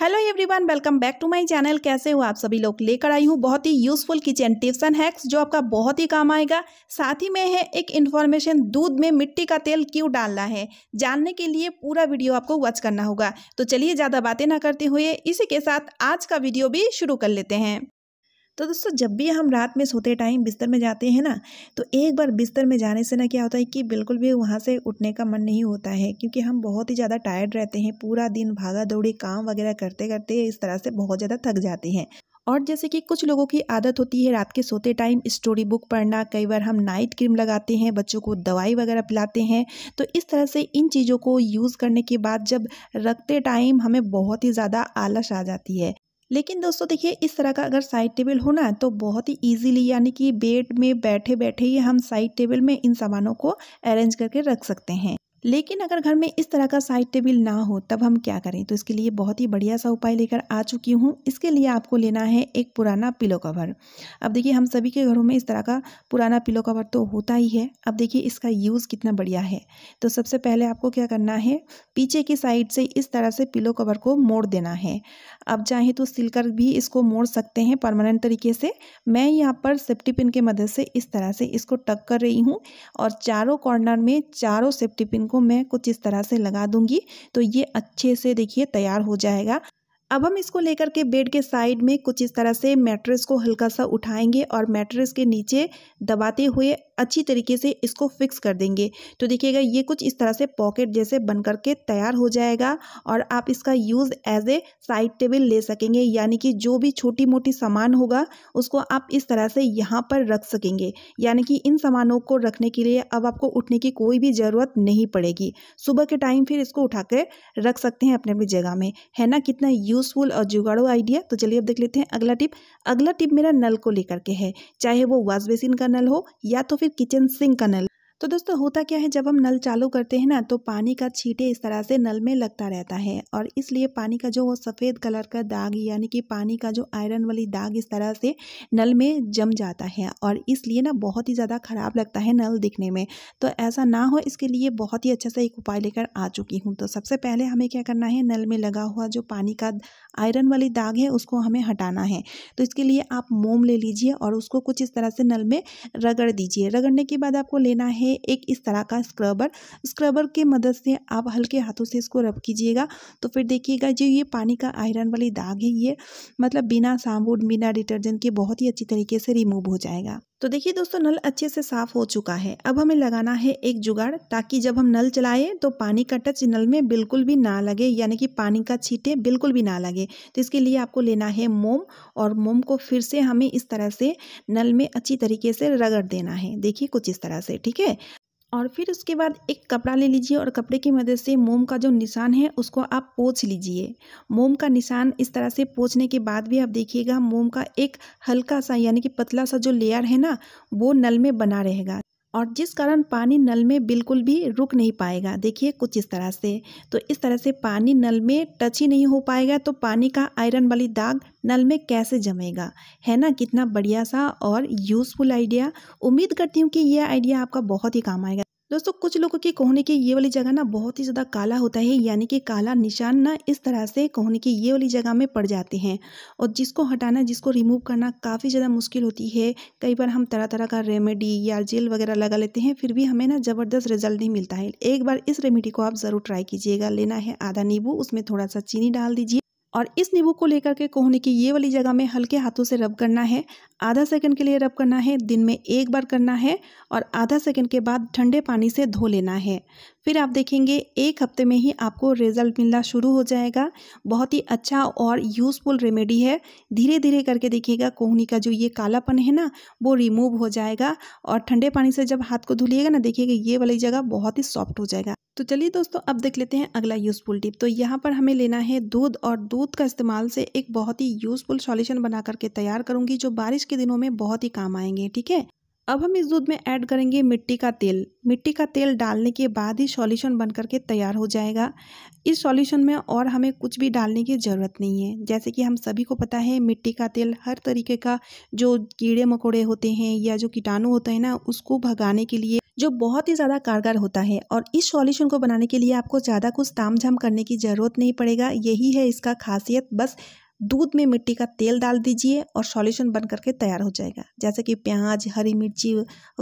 Hello everyone welcome back to my channel कैसे हो आप सभी लोग लेकर आई हूँ बहुत ही useful kitchen tips and hacks जो आपका बहुत ही काम आएगा साथ ही में है एक इन्फॉर्मेशन दूध में मिट्टी का तेल क्यों डालना है जानने के लिए पूरा वीडियो आपको वॉच करना होगा तो चलिए ज़्यादा बातें ना करते हुए इसी के साथ आज का वीडियो भी शुरू कर लेते हैं तो दोस्तों जब भी हम रात में सोते टाइम बिस्तर में जाते हैं ना तो एक बार बिस्तर में जाने से ना क्या होता है कि बिल्कुल भी वहाँ से उठने का मन नहीं होता है क्योंकि हम बहुत ही ज़्यादा टायर्ड रहते हैं पूरा दिन भागा दौड़ी काम वगैरह करते करते इस तरह से बहुत ज़्यादा थक जाते हैं और जैसे कि कुछ लोगों की आदत होती है रात के सोते टाइम स्टोरी बुक पढ़ना कई बार हम नाइट क्रीम लगाते हैं बच्चों को दवाई वगैरह पिलाते हैं तो इस तरह से इन चीज़ों को यूज़ करने के बाद जब रखते टाइम हमें बहुत ही ज़्यादा आलस आ जाती है लेकिन दोस्तों देखिए इस तरह का अगर साइड टेबल हो ना तो बहुत ही इजीली यानी कि बेड में बैठे बैठे ही हम साइड टेबल में इन सामानों को अरेंज करके रख सकते हैं लेकिन अगर घर में इस तरह का साइड टेबल ना हो तब हम क्या करें तो इसके लिए बहुत ही बढ़िया सा उपाय लेकर आ चुकी हूँ इसके लिए आपको लेना है एक पुराना पिलो कवर अब देखिए हम सभी के घरों में इस तरह का पुराना पिलो कवर तो होता ही है अब देखिए इसका यूज़ कितना बढ़िया है तो सबसे पहले आपको क्या करना है पीछे की साइड से इस तरह से पिलो कवर को मोड़ देना है अब चाहे तो सिलकर भी इसको मोड़ सकते हैं परमानेंट तरीके से मैं यहाँ पर सेफ्टी पिन के मदद से इस तरह से इसको टक कर रही हूँ और चारों कॉर्नर में चारों सेफ्टी पिन को को मैं कुछ इस तरह से लगा दूंगी तो ये अच्छे से देखिए तैयार हो जाएगा अब हम इसको लेकर के बेड के साइड में कुछ इस तरह से मैट्रेस को हल्का सा उठाएंगे और मैट्रेस के नीचे दबाते हुए अच्छी तरीके से इसको फिक्स कर देंगे तो देखिएगा ये कुछ इस तरह से पॉकेट जैसे बन करके तैयार हो जाएगा और आप इसका use as a side table ले सकेंगे यानी कि जो भी छोटी मोटी सामान होगा उसको आप इस तरह से यहाँ पर रख सकेंगे यानी कि इन सामानों को रखने के लिए अब आपको उठने की कोई भी ज़रूरत नहीं पड़ेगी सुबह के टाइम फिर इसको उठा कर रख सकते हैं अपने अपनी जगह में है ना कितना यूज़फुल और जुगाड़ू आइडिया तो चलिए अब देख लेते हैं अगला टिप अगला टिप मेरा नल को लेकर के है चाहे वो वॉश बेसिन का नल हो या तो फिर Kitchen Sink Canal. तो दोस्तों होता क्या है जब हम नल चालू करते हैं ना तो पानी का छीटे इस तरह से नल में लगता रहता है और इसलिए पानी का जो वो सफ़ेद कलर का दाग यानी कि पानी का जो आयरन वाली दाग इस तरह से नल में जम जाता है और इसलिए ना बहुत ही ज़्यादा ख़राब लगता है नल दिखने में तो ऐसा ना हो इसके लिए बहुत ही अच्छा सा एक उपाय लेकर आ चुकी हूँ तो सबसे पहले हमें क्या करना है नल में लगा हुआ जो पानी का आयरन वाली दाग है उसको हमें हटाना है तो इसके लिए आप मोम ले लीजिए और उसको कुछ इस तरह से नल में रगड़ दीजिए रगड़ने के बाद आपको लेना है है एक इस तरह का स्क्रबर स्क्रबर के मदद से आप हल्के हाथों से इसको रब कीजिएगा तो फिर देखिएगा जो ये पानी का आयरन वाली दाग है ये मतलब बिना साबुन बिना डिटर्जेंट के बहुत ही अच्छी तरीके से रिमूव हो जाएगा तो देखिए दोस्तों नल अच्छे से साफ़ हो चुका है अब हमें लगाना है एक जुगाड़ ताकि जब हम नल चलाएं तो पानी का टच नल में बिल्कुल भी ना लगे यानी कि पानी का छींटे बिल्कुल भी ना लगे तो इसके लिए आपको लेना है मोम और मोम को फिर से हमें इस तरह से नल में अच्छी तरीके से रगड़ देना है देखिए कुछ इस तरह से ठीक है और फिर उसके बाद एक कपड़ा ले लीजिए और कपड़े की मदद से मोम का जो निशान है उसको आप पोछ लीजिए मोम का निशान इस तरह से पोछने के बाद भी आप देखिएगा मोम का एक हल्का सा यानी कि पतला सा जो लेयर है ना वो नल में बना रहेगा और जिस कारण पानी नल में बिल्कुल भी रुक नहीं पाएगा देखिए कुछ इस तरह से तो इस तरह से पानी नल में टच ही नहीं हो पाएगा तो पानी का आयरन वाली दाग नल में कैसे जमेगा है ना कितना बढ़िया सा और यूज़फुल आइडिया उम्मीद करती हूँ कि यह आइडिया आपका बहुत ही काम आएगा दोस्तों कुछ लोगों के कोहने की ये वाली जगह ना बहुत ही ज़्यादा काला होता है यानी कि काला निशान ना इस तरह से कोहने की ये वाली जगह में पड़ जाते हैं और जिसको हटाना जिसको रिमूव करना काफ़ी ज़्यादा मुश्किल होती है कई बार हम तरह तरह का रेमेडी या जेल वगैरह लगा लेते हैं फिर भी हमें ना ज़बरदस्त रिजल्ट नहीं मिलता है एक बार इस रेमेडी को आप ज़रूर ट्राई कीजिएगा लेना है आधा नींबू उसमें थोड़ा सा चीनी डाल दीजिए और इस नींबू को लेकर के कोहनी की ये वाली जगह में हल्के हाथों से रब करना है आधा सेकंड के लिए रब करना है दिन में एक बार करना है और आधा सेकंड के बाद ठंडे पानी से धो लेना है फिर आप देखेंगे एक हफ्ते में ही आपको रिजल्ट मिलना शुरू हो जाएगा बहुत ही अच्छा और यूज़फुल रेमेडी है धीरे धीरे करके देखिएगा कोहनी का जो ये कालापन है ना वो रिमूव हो जाएगा और ठंडे पानी से जब हाथ को धुलिएगा ना देखिएगा ये वाली जगह बहुत ही सॉफ्ट हो जाएगा तो चलिए दोस्तों अब देख लेते हैं अगला यूज़फुल टिप तो यहाँ पर हमें लेना है दूध और दूध दूध का इस्तेमाल से एक बहुत ही यूज़फुल सॉल्यूशन बना करके तैयार करूंगी जो बारिश के दिनों में बहुत ही काम आएंगे ठीक है अब हम इस दूध में ऐड करेंगे मिट्टी का तेल मिट्टी का तेल डालने के बाद ही सॉल्यूशन बन करके तैयार हो जाएगा इस सॉल्यूशन में और हमें कुछ भी डालने की ज़रूरत नहीं है जैसे कि हम सभी को पता है मिट्टी का तेल हर तरीके का जो कीड़े मकोड़े होते हैं या जो कीटाणु होते हैं ना उसको भगाने के लिए जो बहुत ही ज़्यादा कारगर होता है और इस सॉल्यूशन को बनाने के लिए आपको ज़्यादा कुछ ताम झाम करने की ज़रूरत नहीं पड़ेगा यही है इसका खासियत बस दूध में मिट्टी का तेल डाल दीजिए और सॉल्यूशन बन करके तैयार हो जाएगा जैसे कि प्याज हरी मिर्ची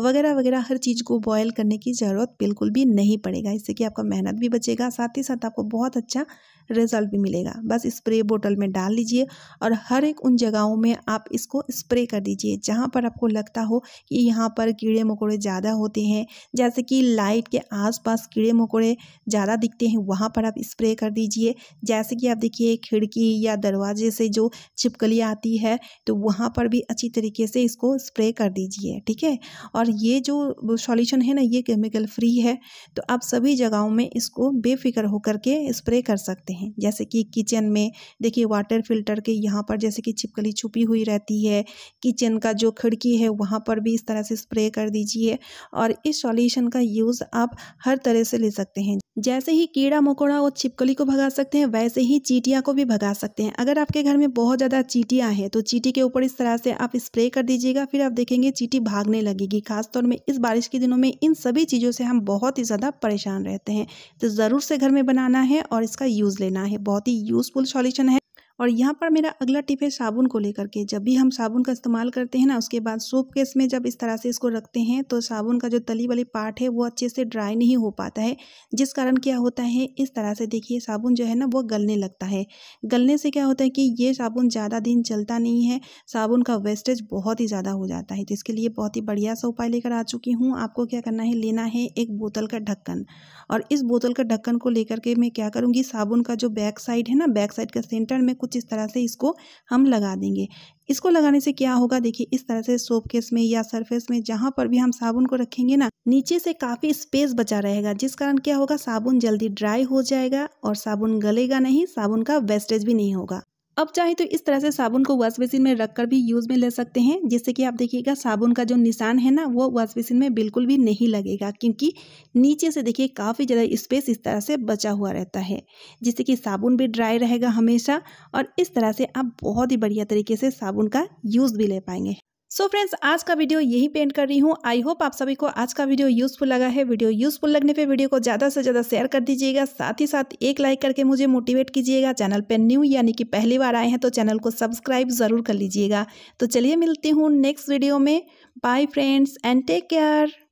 वगैरह वगैरह हर चीज़ को बॉयल करने की ज़रूरत बिल्कुल भी नहीं पड़ेगा इससे कि आपका मेहनत भी बचेगा साथ ही साथ आपको बहुत अच्छा रिजल्ट भी मिलेगा बस स्प्रे बोतल में डाल लीजिए और हर एक उन जगहों में आप इसको स्प्रे कर दीजिए जहाँ पर आपको लगता हो कि यहाँ पर कीड़े मकोड़े ज़्यादा होते हैं जैसे कि लाइट के आसपास कीड़े मकोड़े ज़्यादा दिखते हैं वहाँ पर आप स्प्रे कर दीजिए जैसे कि आप देखिए खिड़की या दरवाजे वजह से जो छिपकली आती है तो वहाँ पर भी अच्छी तरीके से इसको स्प्रे कर दीजिए ठीक है और ये जो सॉल्यूशन है ना ये केमिकल फ्री है तो आप सभी जगहों में इसको बेफिक्र होकर के स्प्रे कर सकते हैं जैसे कि किचन में देखिए वाटर फिल्टर के यहाँ पर जैसे कि छिपकली छुपी हुई रहती है किचन का जो खिड़की है वहाँ पर भी इस तरह से स्प्रे कर दीजिए और इस सॉल्यूशन का यूज़ आप हर तरह से ले सकते हैं जैसे ही कीड़ा मकोड़ा और छिपकली को भगा सकते हैं वैसे ही चीटियाँ को भी भगा सकते हैं अगर आप आपके घर में बहुत ज़्यादा चीटियाँ हैं तो चीटी के ऊपर इस तरह से आप स्प्रे कर दीजिएगा फिर आप देखेंगे चीटी भागने लगेगी खासतौर में इस बारिश के दिनों में इन सभी चीज़ों से हम बहुत ही ज़्यादा परेशान रहते हैं तो ज़रूर से घर में बनाना है और इसका यूज़ लेना है बहुत ही यूज़फुल सॉल्यूशन है और यहाँ पर मेरा अगला टिप है साबुन को लेकर के जब भी हम साबुन का इस्तेमाल करते हैं ना उसके बाद सोप केस में जब इस तरह से इसको रखते हैं तो साबुन का जो तली वाली पार्ट है वो अच्छे से ड्राई नहीं हो पाता है जिस कारण क्या होता है इस तरह से देखिए साबुन जो है ना वो गलने लगता है गलने से क्या होता है कि ये साबुन ज़्यादा दिन चलता नहीं है साबुन का वेस्टेज बहुत ही ज़्यादा हो जाता है तो इसके लिए बहुत ही बढ़िया सा उपाय लेकर आ चुकी हूँ आपको क्या करना है लेना है एक बोतल का ढक्कन और इस बोतल का ढक्कन को लेकर के मैं क्या करूँगी साबुन का जो बैक साइड है ना बैक साइड का सेंटर में कुछ इस तरह से इसको हम लगा देंगे इसको लगाने से क्या होगा देखिए इस तरह से सोप केस में या सरफेस में जहाँ पर भी हम साबुन को रखेंगे ना नीचे से काफ़ी स्पेस बचा रहेगा जिस कारण क्या होगा साबुन जल्दी ड्राई हो जाएगा और साबुन गलेगा नहीं साबुन का वेस्टेज भी नहीं होगा अब चाहे तो इस तरह से साबुन को वॉश बेसिन में रखकर भी यूज़ में ले सकते हैं जिससे कि आप देखिएगा साबुन का जो निशान है ना वो वॉश बेसिन में बिल्कुल भी नहीं लगेगा क्योंकि नीचे से देखिए काफ़ी ज़्यादा स्पेस इस तरह से बचा हुआ रहता है जिससे कि साबुन भी ड्राई रहेगा हमेशा और इस तरह से आप बहुत ही बढ़िया तरीके से साबुन का यूज़ भी ले पाएंगे सो so फ्रेंड्स आज का वीडियो यही पेंट कर रही हूँ आई होप आप सभी को आज का वीडियो यूजफुल लगा है वीडियो यूजफुल लगने पे वीडियो को ज़्यादा से ज़्यादा शेयर कर दीजिएगा साथ ही साथ एक लाइक करके मुझे मोटिवेट कीजिएगा चैनल पर न्यू यानी कि पहली बार आए हैं तो चैनल को सब्सक्राइब ज़रूर कर लीजिएगा तो चलिए मिलती हूँ नेक्स्ट वीडियो में bye friends and take care